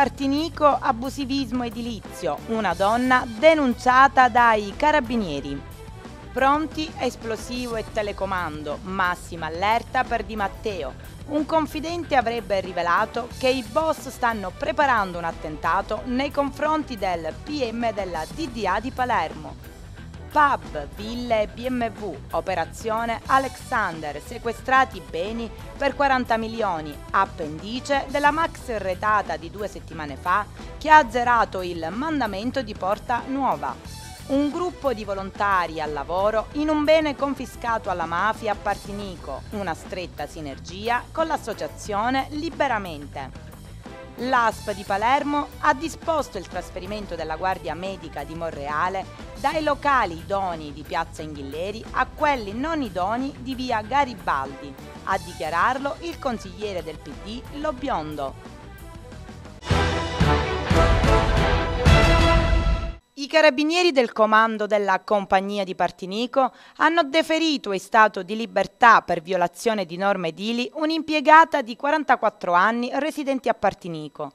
Spartinico abusivismo edilizio, una donna denunciata dai carabinieri. Pronti esplosivo e telecomando, massima allerta per Di Matteo. Un confidente avrebbe rivelato che i boss stanno preparando un attentato nei confronti del PM della DDA di Palermo pub, ville e BMW, operazione Alexander, sequestrati beni per 40 milioni, appendice della max retata di due settimane fa che ha azzerato il mandamento di Porta Nuova. Un gruppo di volontari al lavoro in un bene confiscato alla mafia a Partinico, una stretta sinergia con l'associazione Liberamente l'ASP di Palermo ha disposto il trasferimento della Guardia Medica di Monreale dai locali idoni di Piazza Inghilleri a quelli non idoni di Via Garibaldi, a dichiararlo il consigliere del PD Lo Biondo. I carabinieri del comando della compagnia di Partinico hanno deferito in stato di libertà per violazione di norme edili un'impiegata di 44 anni residente a Partinico.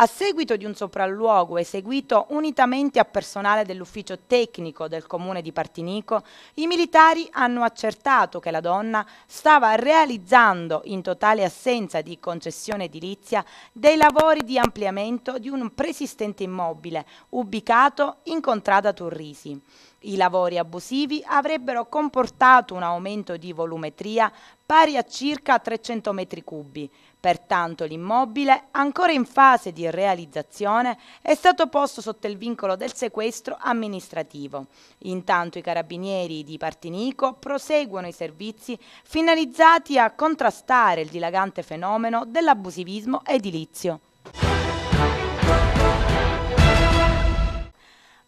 A seguito di un sopralluogo eseguito unitamente a personale dell'ufficio tecnico del comune di Partinico, i militari hanno accertato che la donna stava realizzando, in totale assenza di concessione edilizia, dei lavori di ampliamento di un preesistente immobile ubicato in contrada Turrisi. I lavori abusivi avrebbero comportato un aumento di volumetria pari a circa 300 metri cubi, Pertanto l'immobile, ancora in fase di realizzazione, è stato posto sotto il vincolo del sequestro amministrativo. Intanto i carabinieri di Partinico proseguono i servizi finalizzati a contrastare il dilagante fenomeno dell'abusivismo edilizio.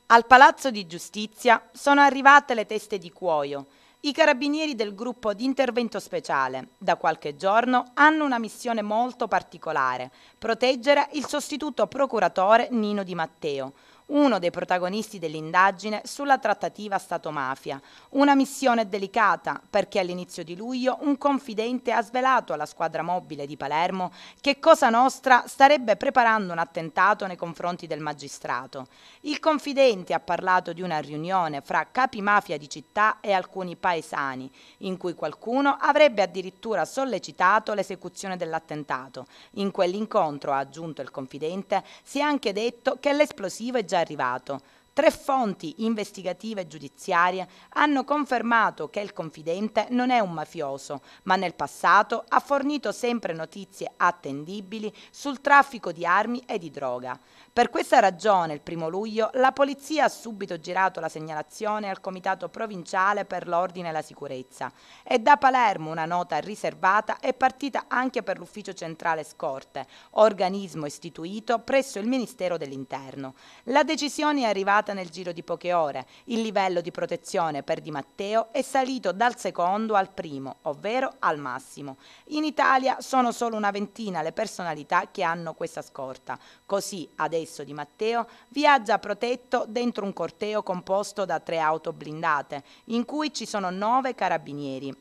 Al Palazzo di Giustizia sono arrivate le teste di cuoio, i carabinieri del gruppo di intervento speciale da qualche giorno hanno una missione molto particolare, proteggere il sostituto procuratore Nino Di Matteo, uno dei protagonisti dell'indagine sulla trattativa Stato-mafia. Una missione delicata perché all'inizio di luglio un confidente ha svelato alla squadra mobile di Palermo che Cosa Nostra starebbe preparando un attentato nei confronti del magistrato. Il confidente ha parlato di una riunione fra capi mafia di città e alcuni paesani, in cui qualcuno avrebbe addirittura sollecitato l'esecuzione dell'attentato. In quell'incontro, ha aggiunto il confidente, si è anche detto che l'esplosivo è già arrivato. Tre fonti investigative e giudiziarie hanno confermato che il confidente non è un mafioso, ma nel passato ha fornito sempre notizie attendibili sul traffico di armi e di droga. Per questa ragione, il primo luglio, la polizia ha subito girato la segnalazione al Comitato Provinciale per l'Ordine e la Sicurezza e da Palermo una nota riservata è partita anche per l'Ufficio Centrale Scorte, organismo istituito presso il Ministero dell'Interno. La decisione è arrivata superata nel giro di poche ore. Il livello di protezione per Di Matteo è salito dal secondo al primo, ovvero al massimo. In Italia sono solo una ventina le personalità che hanno questa scorta. Così adesso Di Matteo viaggia protetto dentro un corteo composto da tre auto blindate, in cui ci sono nove carabinieri.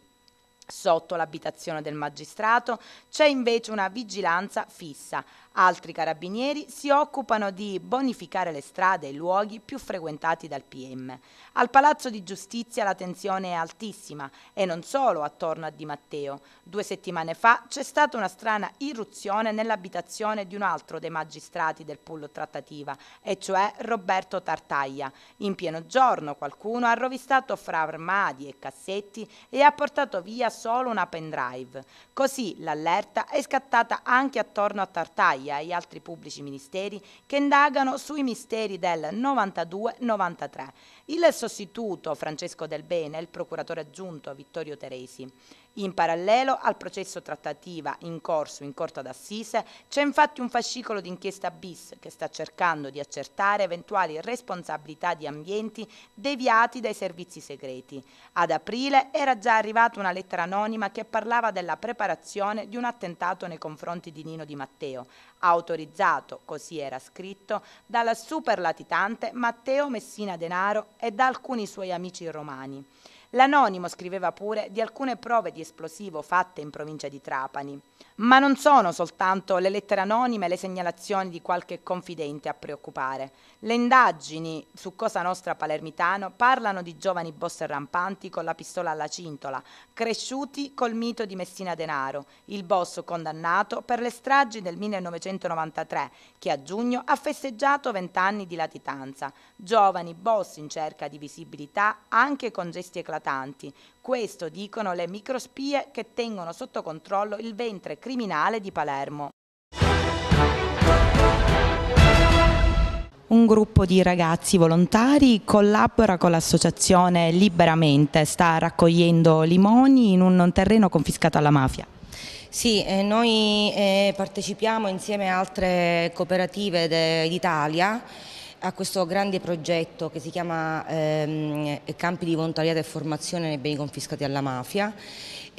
Sotto l'abitazione del magistrato c'è invece una vigilanza fissa. Altri carabinieri si occupano di bonificare le strade e i luoghi più frequentati dal PM. Al Palazzo di Giustizia la tensione è altissima e non solo attorno a Di Matteo. Due settimane fa c'è stata una strana irruzione nell'abitazione di un altro dei magistrati del pullo trattativa, e cioè Roberto Tartaglia. In pieno giorno qualcuno ha rovistato fra armadi e cassetti e ha portato via solo una pendrive. Così l'allerta è scattata anche attorno a Tartaglia Italia e altri pubblici ministeri che indagano sui misteri del 92-93. Il sostituto Francesco Del Bene e il procuratore aggiunto Vittorio Teresi. In parallelo al processo trattativa in corso in Corte d'Assise c'è infatti un fascicolo d'inchiesta bis che sta cercando di accertare eventuali responsabilità di ambienti deviati dai servizi segreti. Ad aprile era già arrivata una lettera anonima che parlava della preparazione di un attentato nei confronti di Nino Di Matteo, autorizzato, così era scritto, dalla superlatitante Matteo Messina Denaro e da alcuni suoi amici romani. L'anonimo scriveva pure di alcune prove di esplosivo fatte in provincia di Trapani. Ma non sono soltanto le lettere anonime e le segnalazioni di qualche confidente a preoccupare. Le indagini su Cosa Nostra Palermitano parlano di giovani boss rampanti con la pistola alla cintola, cresciuti col mito di Messina Denaro, il boss condannato per le stragi del 1993, che a giugno ha festeggiato vent'anni di latitanza. Giovani boss in cerca di visibilità anche con gesti eclatanti tratanti. Questo dicono le microspie che tengono sotto controllo il ventre criminale di Palermo. Un gruppo di ragazzi volontari collabora con l'associazione Liberamente, sta raccogliendo limoni in un terreno confiscato alla mafia. Sì, eh, noi eh, partecipiamo insieme a altre cooperative d'Italia a questo grande progetto che si chiama ehm, Campi di volontariato e formazione nei beni confiscati alla mafia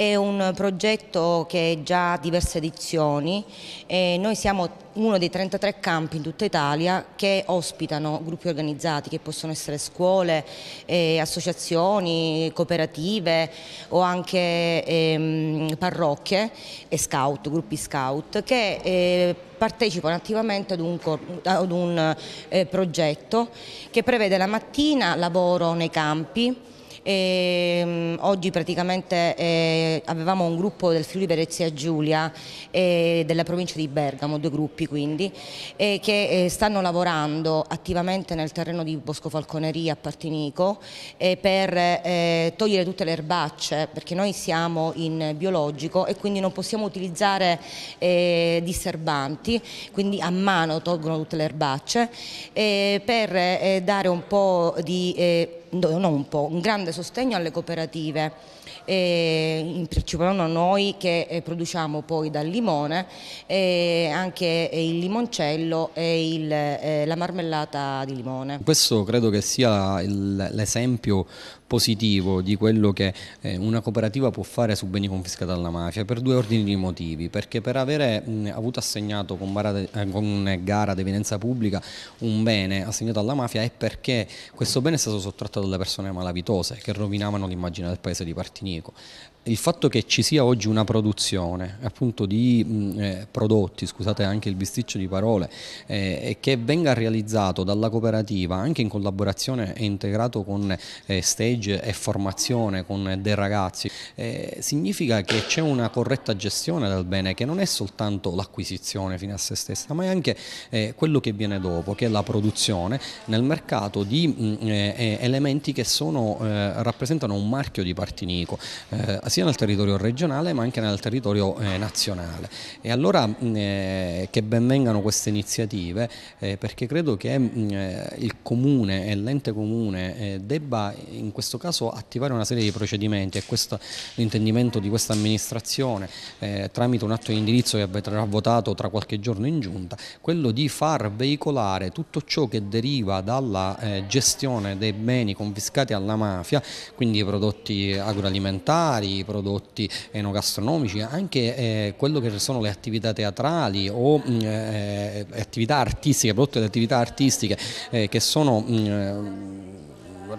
è un progetto che è già diverse edizioni, noi siamo uno dei 33 campi in tutta Italia che ospitano gruppi organizzati che possono essere scuole, eh, associazioni, cooperative o anche eh, parrocchie e scout, gruppi scout che eh, partecipano attivamente ad un, ad un eh, progetto che prevede la mattina lavoro nei campi, e, mm, oggi praticamente eh, avevamo un gruppo del Friuli Venezia Giulia e eh, della provincia di Bergamo, due gruppi quindi, eh, che eh, stanno lavorando attivamente nel terreno di Bosco Falconeria a Partinico per togliere tutte le erbacce perché noi siamo in biologico e quindi non possiamo utilizzare disturbanti, quindi a mano tolgono tutte le erbacce per dare un po' di non un po', un grande sostegno alle cooperative eh, principalmente noi che eh, produciamo poi dal limone eh, anche il limoncello e il, eh, la marmellata di limone. Questo credo che sia l'esempio positivo di quello che eh, una cooperativa può fare su beni confiscati alla mafia per due ordini di motivi, perché per avere mh, avuto assegnato con, barate, eh, con gara di evidenza pubblica un bene assegnato alla mafia è perché questo bene è stato sottratto dalle persone malavitose che rovinavano l'immagine del paese di Partinico económico. il fatto che ci sia oggi una produzione appunto di mh, mm, eh, prodotti, scusate anche il bisticcio di parole, eh, che venga realizzato dalla cooperativa anche in collaborazione e integrato con eh, stage e formazione con dei ragazzi, eh, significa che c'è una corretta gestione del bene che non è soltanto l'acquisizione fino a se stessa, ma è anche eh, quello che viene dopo, che è la produzione nel mercato di mh, mm, eh, elementi che sono, rappresentano un marchio di partinico sia nel territorio regionale ma anche nel territorio eh, nazionale. E allora mm, eh, che benvengano queste iniziative eh, perché credo che mm, eh, il comune e l'ente comune eh, debba in questo caso attivare una serie di procedimenti e questo l'intendimento di questa amministrazione eh, tramite un atto di indirizzo che verrà votato tra qualche giorno in giunta, quello di far veicolare tutto ciò che deriva dalla gestione dei beni confiscati alla mafia, quindi prodotti agroalimentari, prodotti enogastronomici, anche eh, quello che sono le attività teatrali o mm, eh, eh, attività artistiche, prodotti di attività artistiche eh, che sono... Mh, mm,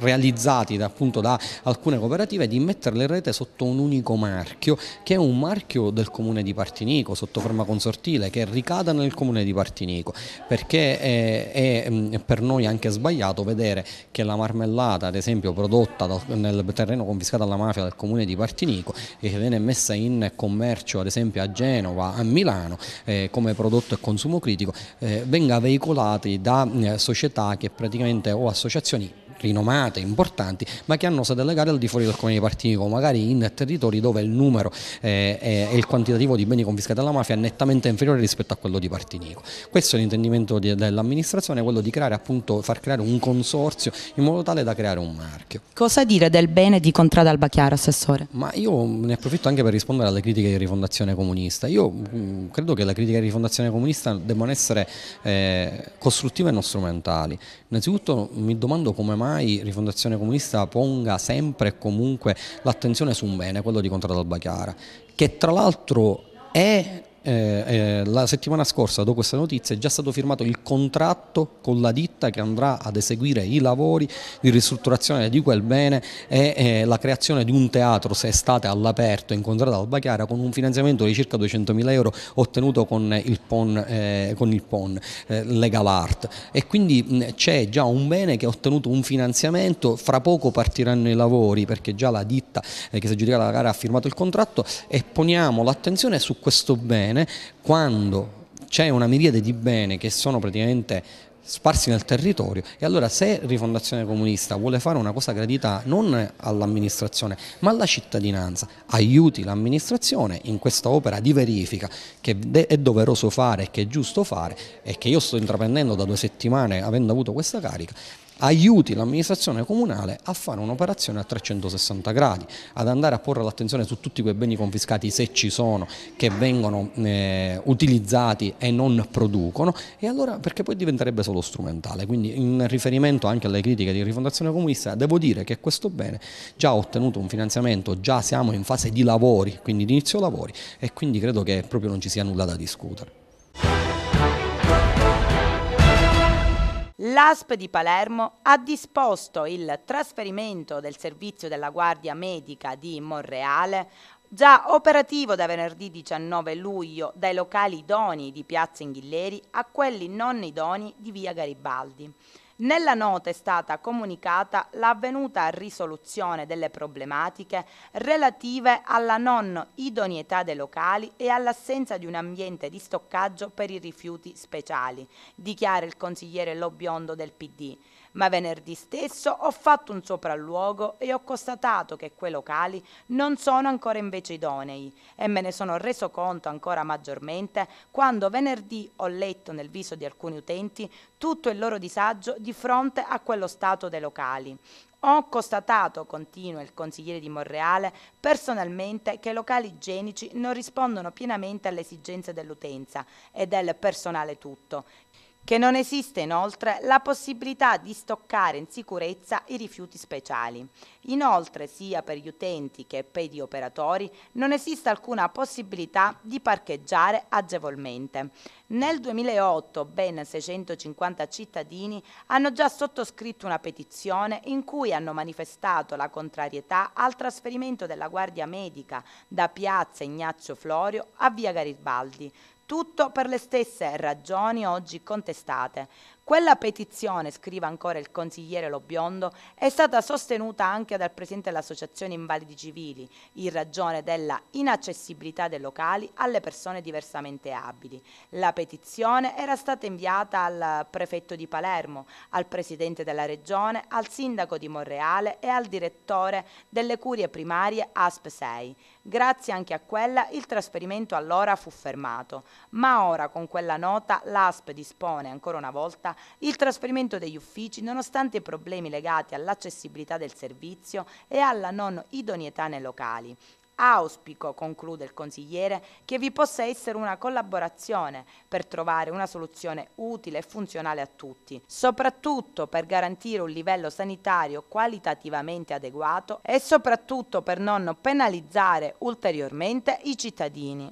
realizzati da, appunto da alcune cooperative di metterle in rete sotto un unico marchio che è un marchio del comune di Partinico sotto forma consortile che ricada nel comune di Partinico perché è, mm, è per noi anche sbagliato vedere che la marmellata ad esempio prodotta dal, nel terreno confiscato alla mafia del comune di Partinico e che viene messa in commercio ad esempio a Genova, a Milano eh, come prodotto e consumo critico eh, venga veicolata da eh, società che praticamente o associazioni rinomate, importanti, ma che hanno sede legale al di fuori del comune di Partinico, magari in territori dove il numero eh, e il quantitativo di beni confiscati alla mafia è nettamente inferiore rispetto a quello di Partinico. Questo è l'intendimento dell'amministrazione, quello di creare appunto, far creare un consorzio in modo tale da creare un marchio. Cosa dire del bene di Contrada Alba Chiara, Assessore? Ma io ne approfitto anche per rispondere alle critiche di rifondazione comunista. Io mh, mm, credo che le critiche di rifondazione comunista debbano essere eh, costruttive e non strumentali. Innanzitutto mi domando come mai ormai Rifondazione Comunista ponga sempre e comunque l'attenzione su un bene, quello di Contrada Alba Chiara, che tra l'altro è eh, eh, la settimana scorsa, dopo questa notizia, è già stato firmato il contratto con la ditta che andrà ad eseguire i lavori di ristrutturazione di quel bene e eh, la creazione di un teatro se estate all'aperto incontrato al Bachiara con un finanziamento di circa 200.000 euro ottenuto con il PON, eh, con il PON eh, Legal Art. E quindi c'è già un bene che ha ottenuto un finanziamento, fra poco partiranno i lavori perché già la ditta eh, che si è giudicata la gara ha firmato il contratto e poniamo l'attenzione su questo bene bene, quando c'è una miriade di beni che sono praticamente sparsi nel territorio e allora se Rifondazione Comunista vuole fare una cosa gradita non all'amministrazione ma alla cittadinanza aiuti l'amministrazione in questa opera di verifica che è doveroso fare che è giusto fare e che io sto intraprendendo da due settimane avendo avuto questa carica aiuti l'amministrazione comunale a fare un'operazione a 360 gradi, ad andare a porre l'attenzione su tutti quei beni confiscati se ci sono, che vengono eh, utilizzati e non producono, e allora perché poi diventerebbe solo strumentale. Quindi in riferimento anche alle critiche di rifondazione comunista, devo dire che questo bene già ha ottenuto un finanziamento, già siamo in fase di lavori, quindi di inizio lavori, e quindi credo che proprio non ci sia nulla da discutere. L'ASP di Palermo ha disposto il trasferimento del servizio della Guardia Medica di Monreale già operativo da venerdì 19 luglio dai locali idoni di Piazza Inghilleri a quelli non idoni di Via Garibaldi. Nella nota è stata comunicata l'avvenuta risoluzione delle problematiche relative alla non idoneità dei locali e all'assenza di un ambiente di stoccaggio per i rifiuti speciali, dichiara il consigliere Lobiondo del PD, ma venerdì stesso ho fatto un sopralluogo e ho constatato che quei locali non sono ancora invece idonei e me ne sono reso conto ancora maggiormente quando venerdì ho letto nel viso di alcuni utenti tutto il loro disagio di fronte a quello stato dei locali. Ho constatato, continua il consigliere di Monreale, personalmente che i locali igienici non rispondono pienamente alle esigenze dell'utenza e del personale tutto, che non esiste inoltre la possibilità di stoccare in sicurezza i rifiuti speciali. Inoltre, sia per gli utenti che per gli operatori, non esiste alcuna possibilità di parcheggiare agevolmente. Nel 2008 ben 650 cittadini hanno già sottoscritto una petizione in cui hanno manifestato la contrarietà al trasferimento della Guardia Medica da Piazza Ignazio Florio a Via Garibaldi, tutto per le stesse ragioni oggi contestate, quella petizione, scrive ancora il consigliere Lobiondo, è stata sostenuta anche dal presidente dell'Associazione Invalidi Civili in ragione della inaccessibilità dei locali alle persone diversamente abili. La petizione era stata inviata al prefetto di Palermo, al presidente della regione, al sindaco di Monreale e al direttore delle curie primarie ASP 6. Grazie anche a quella il trasferimento allora fu fermato, ma ora con quella nota l'ASP dispone ancora una volta Pescara, il trasferimento degli uffici, nonostante i problemi legati all'accessibilità del servizio e alla non idoneità nei locali. Auspico, conclude il consigliere, che vi possa essere una collaborazione per trovare una soluzione utile e funzionale a tutti, soprattutto per garantire un livello sanitario qualitativamente adeguato e soprattutto per non penalizzare ulteriormente i cittadini.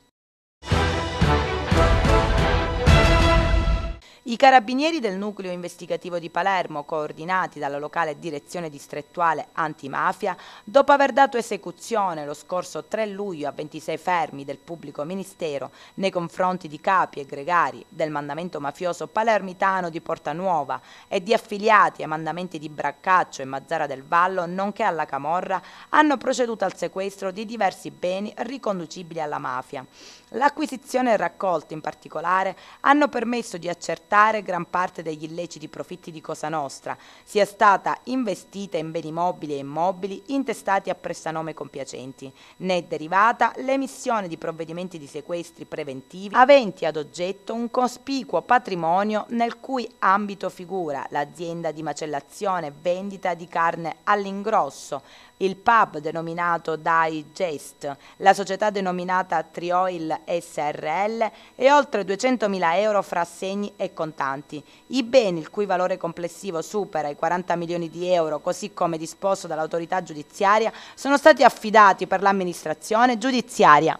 I carabinieri del nucleo investigativo di Palermo, coordinati dalla locale direzione distrettuale antimafia, dopo aver dato esecuzione lo scorso 3 luglio a 26 fermi del pubblico ministero nei confronti di capi e gregari del mandamento mafioso palermitano di Porta Nuova e di affiliati ai mandamenti di Braccaccio e Mazzara del Vallo, nonché alla Camorra, hanno proceduto al sequestro di diversi beni riconducibili alla mafia. L'acquisizione e raccolta in particolare hanno permesso di accertare evitare gran parte degli illeciti profitti di Cosa Nostra, sia stata investita in beni mobili e immobili intestati a prestanome compiacenti, né derivata l'emissione di provvedimenti di sequestri preventivi aventi ad oggetto un cospicuo patrimonio nel cui ambito figura l'azienda di macellazione e vendita di carne all'ingrosso, il pub denominato Dai Gest, la società denominata Trioil SRL e oltre 200.000 euro fra assegni e contanti. I beni, il cui valore complessivo supera i 40 milioni di euro, così come disposto dall'autorità giudiziaria, sono stati affidati per l'amministrazione giudiziaria.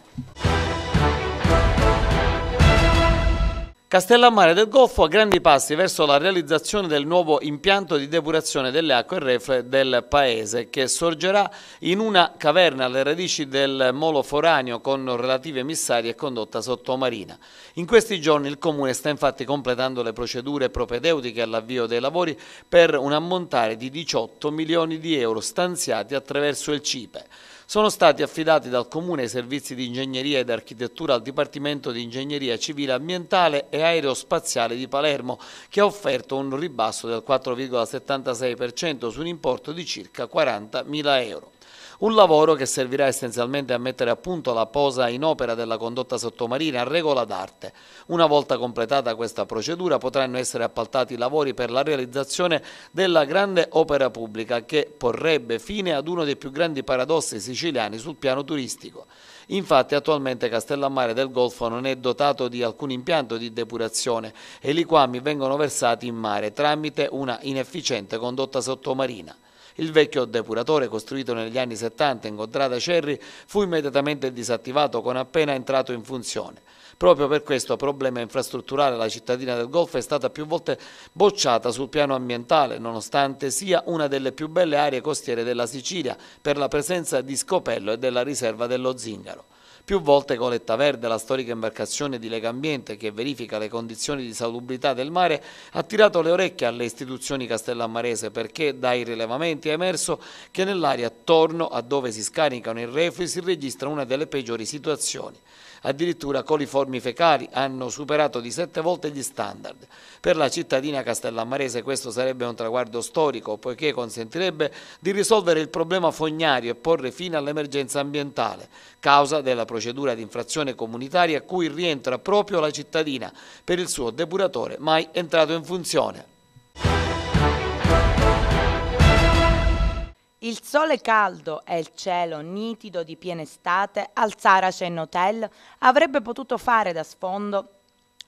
Castellammare del Goffo a grandi passi verso la realizzazione del nuovo impianto di depurazione delle acque reflue del paese che sorgerà in una caverna alle radici del molo foranio con relative emissari e condotta sottomarina. In questi giorni il Comune sta infatti completando le procedure propedeutiche all'avvio dei lavori per un ammontare di 18 milioni di euro stanziati attraverso il CIPE sono stati affidati dal Comune i servizi di ingegneria ed architettura al Dipartimento di Ingegneria Civile Ambientale e Aerospaziale di Palermo, che ha offerto un ribasso del 4,76% su un importo di circa 40.000 euro. Un lavoro che servirà essenzialmente a mettere a punto la posa in opera della condotta sottomarina a regola d'arte. Una volta completata questa procedura potranno essere appaltati i lavori per la realizzazione della grande opera pubblica che porrebbe fine ad uno dei più grandi paradossi siciliani sul piano turistico. Infatti attualmente Castellammare del Golfo non è dotato di alcun impianto di depurazione e i liquami vengono versati in mare tramite una inefficiente condotta sottomarina. Il vecchio depuratore, costruito negli anni 70 in Contrada Cerri, fu immediatamente disattivato con appena entrato in funzione. Proprio per questo problema infrastrutturale la cittadina del Golfo è stata più volte bocciata sul piano ambientale, nonostante sia una delle più belle aree costiere della Sicilia per la presenza di scopello e della riserva dello zingaro. Più volte Coletta Verde, la storica imbarcazione di Lega Ambiente che verifica le condizioni di salubrità del mare, ha tirato le orecchie alle istituzioni castellammarese perché dai rilevamenti è emerso che nell'area attorno a dove si scaricano i reflui si registra una delle peggiori situazioni. Addirittura coliformi fecali hanno superato di sette volte gli standard. Per la cittadina castellammarese questo sarebbe un traguardo storico poiché consentirebbe di risolvere il problema fognario e porre fine all'emergenza ambientale, causa della procedura di infrazione comunitaria a cui rientra proprio la cittadina per il suo depuratore mai entrato in funzione. Il sole caldo e il cielo nitido di piena estate al Saracen Hotel avrebbe potuto fare da sfondo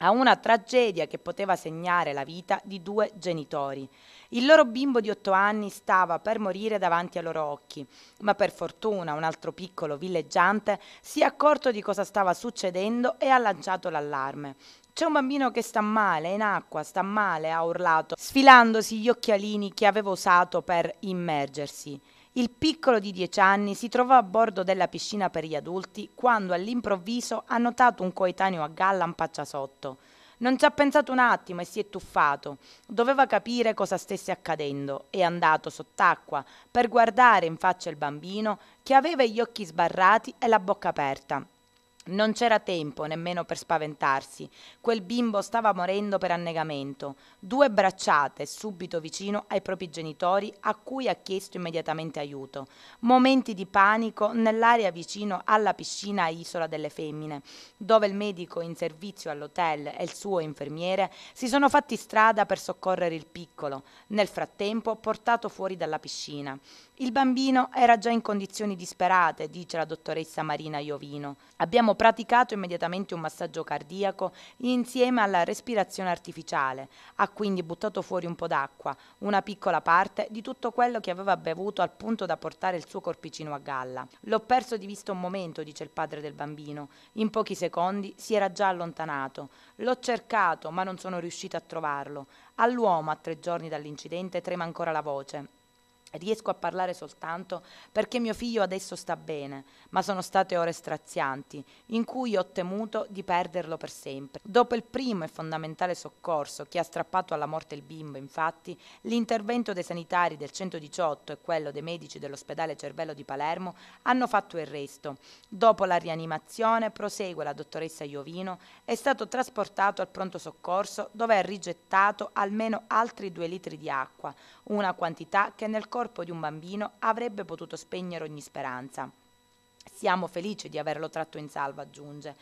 a una tragedia che poteva segnare la vita di due genitori. Il loro bimbo di otto anni stava per morire davanti ai loro occhi, ma per fortuna un altro piccolo villeggiante si è accorto di cosa stava succedendo e ha lanciato l'allarme. C'è un bambino che sta male, è in acqua, sta male, ha urlato, sfilandosi gli occhialini che aveva usato per immergersi. Il piccolo di dieci anni si trovò a bordo della piscina per gli adulti quando all'improvviso ha notato un coetaneo a galla in paccia sotto. Non ci ha pensato un attimo e si è tuffato. Doveva capire cosa stesse accadendo. È andato sott'acqua per guardare in faccia il bambino che aveva gli occhi sbarrati e la bocca aperta. Non c'era tempo nemmeno per spaventarsi. Quel bimbo stava morendo per annegamento. Due bracciate subito vicino ai propri genitori a cui ha chiesto immediatamente aiuto. Momenti di panico nell'area vicino alla piscina a Isola delle Femmine, dove il medico in servizio all'hotel e il suo infermiere si sono fatti strada per soccorrere il piccolo, nel frattempo portato fuori dalla piscina. Il bambino era già in condizioni disperate, dice la dottoressa Marina Iovino. Abbiamo praticato immediatamente un massaggio cardiaco insieme alla respirazione artificiale. Ha quindi buttato fuori un po' d'acqua, una piccola parte di tutto quello che aveva bevuto al punto da portare il suo corpicino a galla. L'ho perso di vista un momento, dice il padre del bambino. In pochi secondi si era già allontanato. L'ho cercato, ma non sono riuscita a trovarlo. All'uomo, a tre giorni dall'incidente, trema ancora la voce. Riesco a parlare soltanto perché mio figlio adesso sta bene, ma sono state ore strazianti in cui ho temuto di perderlo per sempre. Dopo il primo e fondamentale soccorso che ha strappato alla morte il bimbo, infatti, l'intervento dei sanitari del 118 e quello dei medici dell'ospedale Cervello di Palermo hanno fatto il resto. Dopo la rianimazione, prosegue la dottoressa Iovino, è stato trasportato al pronto soccorso dove ha rigettato almeno altri due litri di acqua, una quantità che nel corso corpo di un bambino avrebbe potuto spegnere ogni speranza. Siamo felici di averlo tratto in salvo, aggiunge.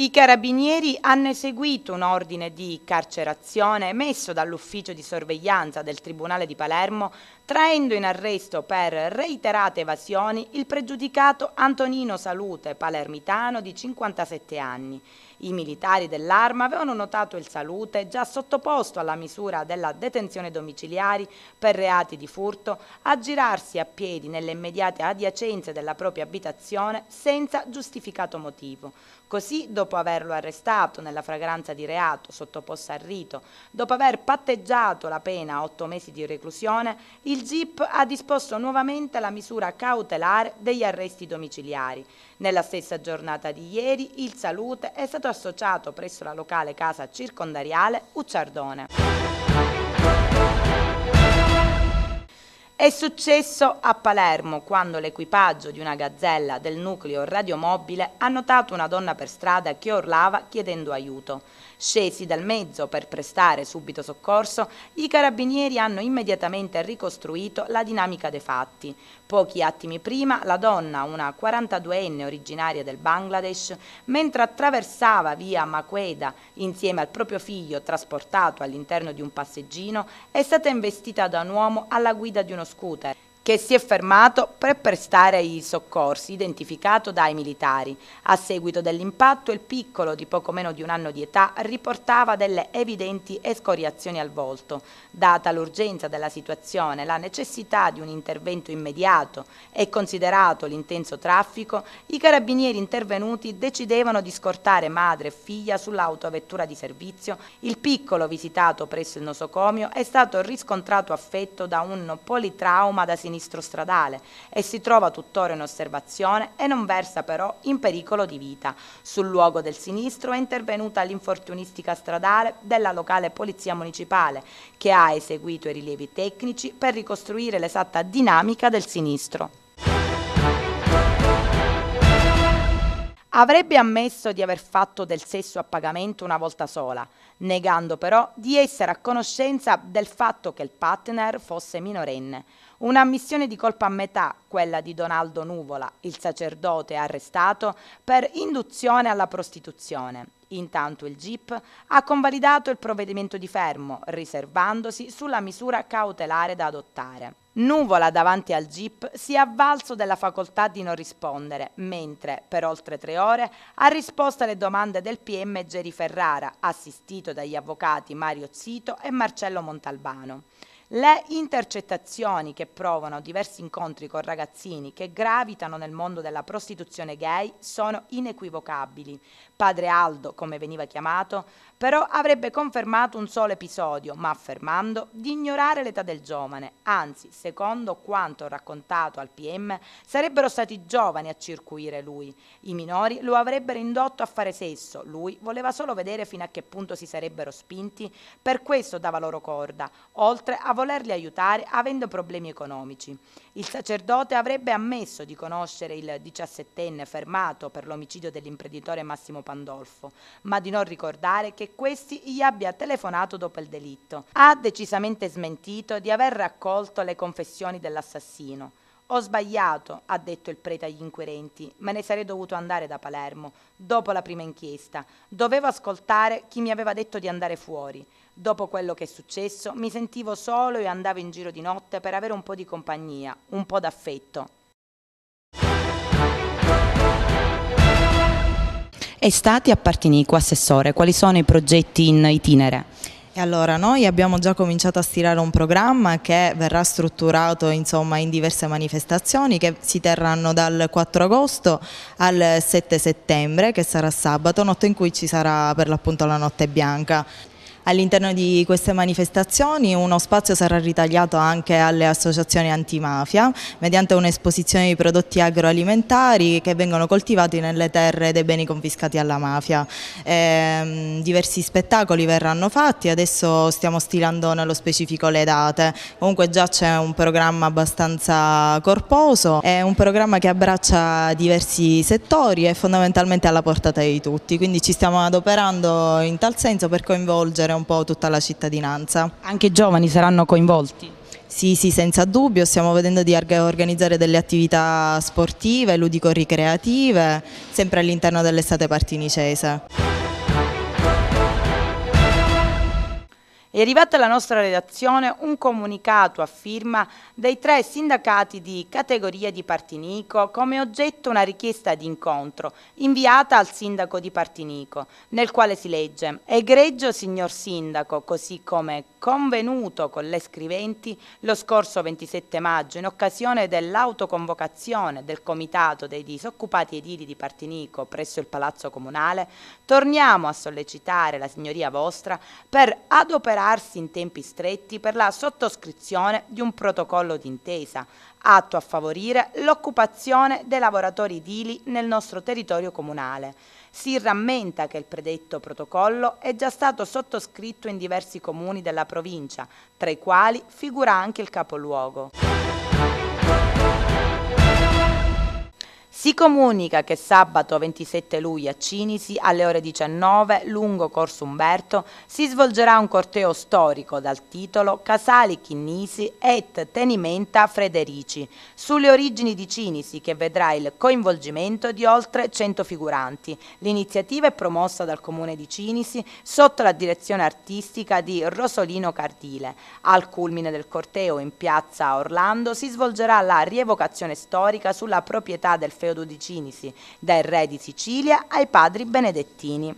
I carabinieri hanno eseguito un ordine di carcerazione emesso dall'ufficio di sorveglianza del Tribunale di Palermo, traendo in arresto per reiterate evasioni il pregiudicato Antonino Salute, palermitano di 57 anni. I militari dell'arma avevano notato il salute già sottoposto alla misura della detenzione domiciliari per reati di furto a girarsi a piedi nelle immediate adiacenze della propria abitazione senza giustificato motivo. Così, dopo averlo arrestato nella fragranza di reato sottoposta al rito, dopo aver patteggiato la pena a otto mesi di reclusione, il GIP ha disposto nuovamente la misura cautelare degli arresti domiciliari. Nella stessa giornata di ieri, il Salute è stato associato presso la locale casa circondariale Ucciardone. È successo a Palermo quando l'equipaggio di una gazzella del nucleo radiomobile ha notato una donna per strada che urlava chiedendo aiuto. Scesi dal mezzo per prestare subito soccorso, i carabinieri hanno immediatamente ricostruito la dinamica dei fatti. Pochi attimi prima la donna, una 42enne originaria del Bangladesh, mentre attraversava via Maqueda insieme al proprio figlio trasportato all'interno di un passeggino, è stata investita da un uomo alla guida di uno scooter che si è fermato per prestare i soccorsi identificato dai militari. A seguito dell'impatto il piccolo di poco meno di un anno di età riportava delle evidenti escoriazioni al volto. Data l'urgenza della situazione, la necessità di un intervento immediato e considerato l'intenso traffico, i carabinieri intervenuti decidevano di scortare madre e figlia sull'autovettura di servizio. Il piccolo visitato presso il nosocomio è stato riscontrato affetto da un politrauma da sinistra sinistro stradale e si trova tuttora in osservazione e non versa però in pericolo di vita. Sul luogo del sinistro è intervenuta l'infortunistica stradale della locale polizia municipale che ha eseguito i rilievi tecnici per ricostruire l'esatta dinamica del sinistro. Avrebbe ammesso di aver fatto del sesso a pagamento una volta sola, negando però di essere a conoscenza del fatto che il partner fosse minorenne. Un'ammissione di colpa a metà, quella di Donaldo Nuvola, il sacerdote arrestato per induzione alla prostituzione. Intanto il GIP ha convalidato il provvedimento di fermo, riservandosi sulla misura cautelare da adottare. Nuvola davanti al GIP si è avvalso della facoltà di non rispondere, mentre per oltre tre ore ha risposto alle domande del PM Geri Ferrara, assistito dagli avvocati Mario Zito e Marcello Montalbano. Le intercettazioni che provano diversi incontri con ragazzini che gravitano nel mondo della prostituzione gay sono inequivocabili. Padre Aldo, come veniva chiamato, però avrebbe confermato un solo episodio, ma affermando di ignorare l'età del giovane. Anzi, secondo quanto raccontato al PM, sarebbero stati giovani a circuire lui. I minori lo avrebbero indotto a fare sesso, lui voleva solo vedere fino a che punto si sarebbero spinti, per questo dava loro corda, oltre a volerli aiutare avendo problemi economici. Il sacerdote avrebbe ammesso di conoscere il diciassettenne fermato per l'omicidio dell'imprenditore Massimo Pandolfo, ma di non ricordare che questi gli abbia telefonato dopo il delitto. Ha decisamente smentito di aver raccolto le confessioni dell'assassino. Ho sbagliato, ha detto il prete agli inquirenti, me ne sarei dovuto andare da Palermo, dopo la prima inchiesta. Dovevo ascoltare chi mi aveva detto di andare fuori. Dopo quello che è successo, mi sentivo solo e andavo in giro di notte per avere un po' di compagnia, un po' d'affetto. Estati a Partinico, Assessore, quali sono i progetti in itinere? Allora, noi abbiamo già cominciato a stilare un programma che verrà strutturato insomma, in diverse manifestazioni che si terranno dal 4 agosto al 7 settembre, che sarà sabato, notte in cui ci sarà per l'appunto la notte bianca. All'interno di queste manifestazioni uno spazio sarà ritagliato anche alle associazioni antimafia mediante un'esposizione di prodotti agroalimentari che vengono coltivati nelle terre dei beni confiscati alla mafia. Ehm, diversi spettacoli verranno fatti, adesso stiamo stilando nello specifico le date, comunque già c'è un programma abbastanza corposo, è un programma che abbraccia diversi settori e fondamentalmente alla portata di tutti, quindi ci stiamo adoperando in tal senso per coinvolgere un po' tutta la cittadinanza. Anche i giovani saranno coinvolti? Sì, sì, senza dubbio, stiamo vedendo di organizzare delle attività sportive, ludico-ricreative, sempre all'interno dell'estate partinicese. È arrivato alla nostra redazione un comunicato a firma dei tre sindacati di categoria di Partinico come oggetto una richiesta di incontro inviata al sindaco di Partinico, nel quale si legge «Egregio signor sindaco, così come convenuto con le scriventi lo scorso 27 maggio in occasione dell'autoconvocazione del Comitato dei disoccupati edili di Partinico presso il Palazzo Comunale, torniamo a sollecitare la signoria vostra per adoperare adoperarsi in tempi stretti per la sottoscrizione di un protocollo d'intesa atto a favorire l'occupazione dei lavoratori edili nel nostro territorio comunale. Si rammenta che il predetto protocollo è già stato sottoscritto in diversi comuni della provincia, tra i quali figura anche il capoluogo. Si comunica che sabato 27 luglio a Cinisi alle ore 19 lungo Corso Umberto si svolgerà un corteo storico dal titolo Casali Chinnisi et Tenimenta Frederici sulle origini di Cinisi che vedrà il coinvolgimento di oltre 100 figuranti. L'iniziativa è promossa dal comune di Cinisi sotto la direzione artistica di Rosolino Cardile. Al culmine del corteo in piazza Orlando si svolgerà la rievocazione storica sulla proprietà del feudale Maffeo Dodicini, dai re di Sicilia ai padri benedettini.